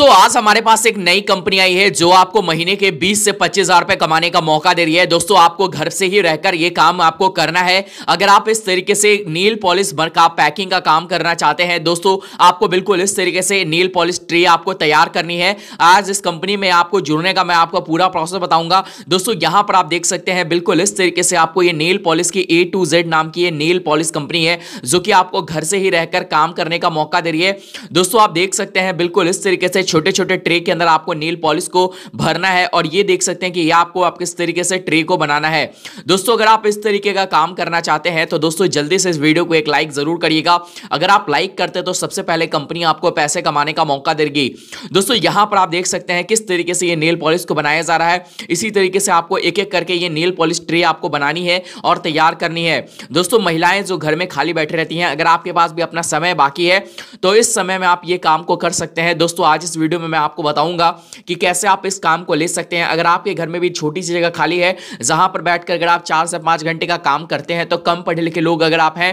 दोस्तों आज हमारे पास एक नई कंपनी आई है जो आपको महीने के 20 से पच्चीस हजार रुपए कमाने का मौका दे रही है दोस्तों आपको घर से ही रहकर ये काम आपको करना है अगर आप इस तरीके से नील पॉलिश का पैकिंग का काम करना चाहते हैं दोस्तों आपको बिल्कुल इस तरीके से नील पॉलिश ट्री आपको तैयार करनी है आज इस कंपनी में आपको जुड़ने का मैं आपको पूरा प्रोसेस बताऊंगा दोस्तों यहां पर आप देख सकते हैं बिल्कुल इस तरीके से आपको ये नील पॉलिस की ए टू जेड नाम की नील पॉलिस कंपनी है जो कि आपको घर से ही रहकर काम करने का मौका दे रही है दोस्तों आप देख सकते हैं बिल्कुल इस तरीके से छोटे छोटे ट्रे के अंदर आपको नील पॉलिश को भरना है और ये देख सकते हैं कि ये आपको आप किस तरीके से ट्रे को बनाना है दोस्तों अगर आप इस तरीके का काम करना चाहते हैं तो दोस्तों जल्दी से इस वीडियो को एक लाइक जरूर करिएगा अगर आप लाइक करते तो सबसे पहले कंपनी आपको पैसे कमाने का मौका देगी दोस्तों यहां पर आप देख सकते हैं किस तरीके से ये नील पॉलिश को बनाया जा रहा है इसी तरीके से आपको एक एक करके ये नील पॉलिश ट्रे आपको बनानी है और तैयार करनी है दोस्तों महिलाएं जो घर में खाली बैठी रहती हैं अगर आपके पास भी अपना समय बाकी है तो इस समय में आप ये काम को कर सकते हैं दोस्तों आज इस वीडियो में मैं आपको बताऊंगा कि कैसे आप इस काम को ले सकते हैं अगर आपके घर में भी छोटी सी जगह खाली है जहां पर बैठकर अगर आप चार से पांच घंटे का काम करते हैं तो कम पढ़े लिखे लोग अगर आप हैं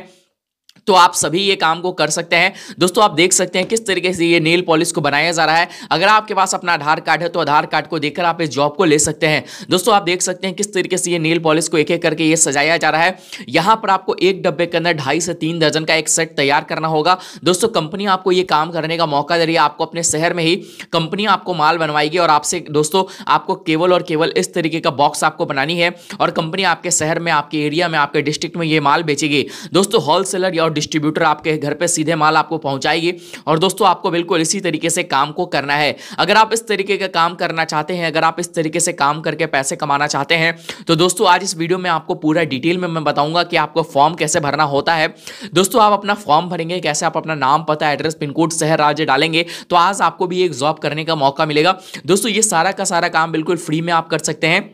तो आप सभी ये काम को कर सकते हैं दोस्तों आप देख सकते हैं किस तरीके से ये नेल पॉलिश को बनाया जा रहा है अगर आपके पास अपना आधार कार्ड है तो आधार कार्ड को देखकर आप इस जॉब को ले सकते हैं दोस्तों आप देख सकते हैं किस तरीके से ये नेल पॉलिश को एक एक करके ये सजाया जा रहा है यहाँ पर आपको एक डब्बे के अंदर ढाई से तीन दर्जन का एक सेट तैयार करना होगा दोस्तों कंपनी आपको ये काम करने का मौका दे रही है आपको अपने शहर में ही कंपनी आपको माल बनवाएगी और आपसे दोस्तों आपको केवल और केवल इस तरीके का बॉक्स आपको बनानी है और कंपनी आपके शहर में आपके एरिया में आपके डिस्ट्रिक्ट में ये माल बेचेगी दोस्तों होलसेलर और डिस्ट्रीब्यूटर आपके घर पर सीधे माल आपको पहुंचाएगी और दोस्तों आपको बिल्कुल इसी तरीके से काम को करना है अगर आप इस तरीके का काम करना चाहते हैं अगर आप इस तरीके से काम करके पैसे कमाना चाहते हैं तो दोस्तों आज इस वीडियो में आपको पूरा डिटेल में मैं बताऊंगा कि आपको फॉर्म कैसे भरना होता है दोस्तों आप अपना फॉर्म भरेंगे कैसे आप अपना नाम पता एड्रेस पिन कोड शहर राज्य डालेंगे तो आज आपको भी एक जॉब करने का मौका मिलेगा दोस्तों ये सारा का सारा काम बिल्कुल फ्री में आप कर सकते हैं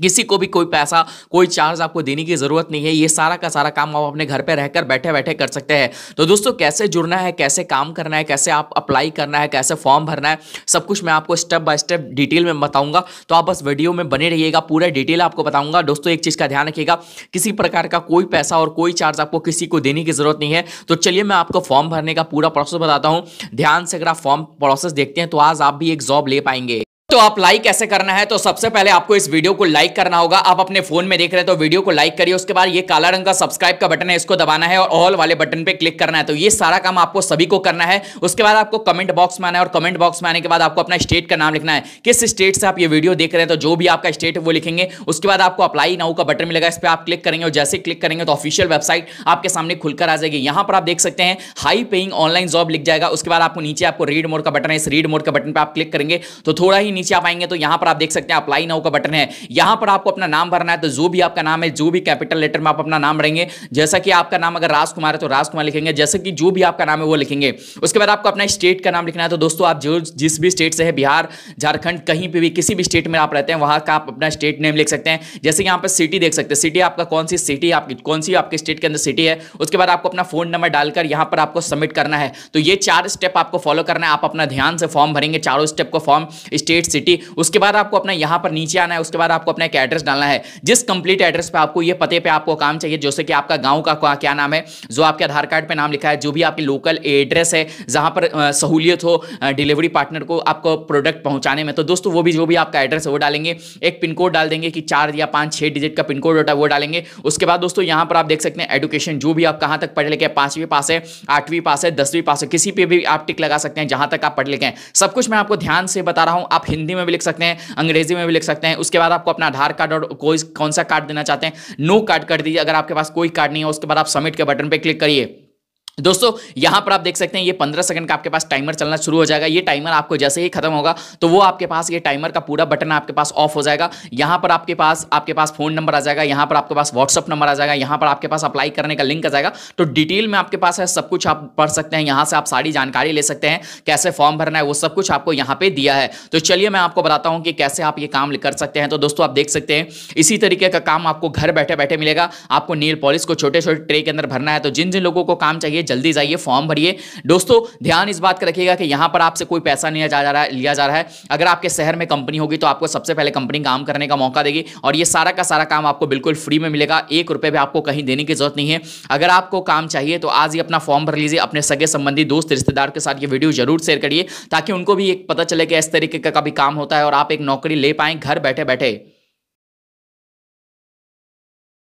किसी को भी कोई पैसा कोई चार्ज आपको देने की ज़रूरत नहीं है ये सारा का सारा काम आप अपने घर पे रहकर बैठे बैठे कर सकते हैं तो दोस्तों कैसे जुड़ना है कैसे काम करना है कैसे आप अप्लाई करना है कैसे फॉर्म भरना है सब कुछ मैं आपको स्टेप बाय स्टेप डिटेल में बताऊंगा तो आप बस वीडियो में बने रहिएगा पूरा डिटेल आपको बताऊंगा दोस्तों एक चीज़ का ध्यान रखिएगा किसी प्रकार का कोई पैसा और कोई चार्ज आपको किसी को देने की ज़रूरत नहीं है तो चलिए मैं आपको फॉर्म भरने का पूरा प्रोसेस बताता हूँ ध्यान से अगर आप फॉर्म प्रोसेस देखते हैं तो आज आप भी एक जॉब ले पाएंगे तो आप लाइक कैसे करना है तो सबसे पहले आपको इस वीडियो को लाइक करना होगा आप अपने फोन में देख रहे हैं तो वीडियो को लाइक करिए उसके बाद ये काला रंग का सब्सक्राइब का बटन है इसको दबाना है और ऑल वाले बटन पे क्लिक करना है तो ये सारा काम आपको सभी को करना है उसके बाद आपको कमेंट बॉक्स में आना है और कमेंट बॉक्स में आने के बाद आपको अपना स्टेट का नाम लिखना है किस स्टेट से आप ये वीडियो देख रहे हैं तो जो भी आपका स्टेट है वो लिखेंगे उसके बाद आपको अप्लाई नाउ का बटन मिलेगा इस पर आप क्लिक करेंगे और जैसे क्लिक करेंगे तो ऑफिशियल वेबसाइट आपके सामने खुलकर आ जाएगी यहां पर आप देख सकते हैं हाई पेइंग ऑनलाइन जॉब लिख जाएगा उसके बाद आपको नीचे आपको रीड मोड का बटन है इस रीड मोड का बटन पर आप क्लिक करेंगे तो थोड़ा ही नीचे आप आएंगे तो यहां पर आप देख सकते हैं अप्लाई नाउ का बटन है यहां पर आपको अपना नाम भरना है तो जो भी आपका नाम है जो भी कैपिटल लेटर में आप अपना नाम भरेंगे जैसा कि आपका नाम अगर राजकुमार है तो राजकुमार लिखेंगे जैसे कि जो भी आपका नाम है वो लिखेंगे उसके बाद आपको अपना स्टेट का नाम लिखना है तो दोस्तों आप जो जिस भी स्टेट से है बिहार झारखंड कहीं पर भी किसी भी स्टेट में आप रहते हैं वहां का आप अपना स्टेट नेम लिख सकते हैं जैसे कि यहाँ पर सिटी देख सकते हैं सिटी आपका कौन सी सिटी आपकी कौन सी आपके स्टेट के अंदर सिटी है उसके बाद आपको अपना फोन नंबर डालकर यहाँ पर आपको सबमिट करना है तो ये चार स्टेप आपको फॉलो करना है आप अपना ध्यान से फॉर्म भरेंगे चारों स्टेप को फॉर्म स्टेट सिटी उसके बाद आपको अपना यहां पर नीचे आना है उसके बाद आपको अपना एक एड्रेस डालना है जिस कंप्लीट एड्रेस पर आपको ये पते पे आपको काम चाहिए जैसे कि आपका गाँव का क्या नाम है जो आपके आधार कार्ड पर नाम लिखा है जो भी आपकी लोकल एड्रेस है जहां पर सहूलियत हो डिलीवरी पार्टनर को आपको प्रोडक्ट पहुंचाने में तो दोस्तों वो भी जो भी आपका एड्रेस है वो डालेंगे एक पिन कोड डाल देंगे कि चार या पांच छह डिजिट का पिन कोड होता है वो डालेंगे उसके बाद दोस्तों यहां पर आप देख सकते हैं एडुकेशन जो भी आप कहां तक पढ़ लिखे पांचवीं पास है आठवीं पास है दसवीं पास है किसी पे भी आप टिक लगा सकते हैं जहां तक आप पढ़ लिखे हैं सब कुछ मैं आपको ध्यान से बता रहा हूं आप हिंदी हिंदी में भी लिख सकते हैं अंग्रेजी में भी लिख सकते हैं उसके बाद आपको अपना आधार कार्ड और कोई कौन सा कार्ड देना चाहते हैं नो कार्ड कर दीजिए अगर आपके पास कोई कार्ड नहीं है उसके बाद आप सबमिट के बटन पर क्लिक करिए दोस्तों यहां पर आप देख सकते हैं ये 15 सेकंड का आपके पास टाइमर चलना शुरू हो जाएगा ये टाइमर आपको जैसे ही खत्म होगा तो वो आपके पास ये टाइमर का पूरा बटन आपके पास ऑफ हो जाएगा यहां पर आपके पास आपके पास फोन नंबर आ जाएगा यहां पर आपके पास व्हाट्सअप नंबर आ जाएगा यहां पर आपके पास अप्लाई करने का लिंक आ जाएगा तो डिटेल में आपके पास है सब कुछ आप पढ़ सकते हैं यहां से आप सारी जानकारी ले सकते हैं कैसे फॉर्म भरना है वो सब कुछ आपको यहां पर दिया है तो चलिए मैं आपको बताता हूँ कि कैसे आप ये काम कर सकते हैं तो दोस्तों आप देख सकते हैं इसी तरीके का काम आपको घर बैठे बैठे मिलेगा आपको नील पॉलिस को छोटे छोटे ट्रे के अंदर भरना है तो जिन जिन लोगों को काम चाहिए जाइए जल्दी जाइए फॉर्म भरिए दोस्तों ध्यान इस बात का रखिएगा कि यहाँ पर आपसे कोई पैसा नहीं जा रहा लिया जा रहा है अगर आपके शहर में कंपनी होगी तो आपको सबसे पहले कंपनी काम करने का मौका देगी और ये सारा का सारा काम आपको बिल्कुल फ्री में मिलेगा एक रुपये भी आपको कहीं देने की जरूरत नहीं है अगर आपको काम चाहिए तो आज ही अपना फॉर्म भर लीजिए अपने सगे संबंधी दोस्त रिश्तेदार के साथ ये वीडियो जरूर शेयर करिए ताकि उनको भी एक पता चले कि इस तरीके का भी काम होता है और आप एक नौकरी ले पाएँ घर बैठे बैठे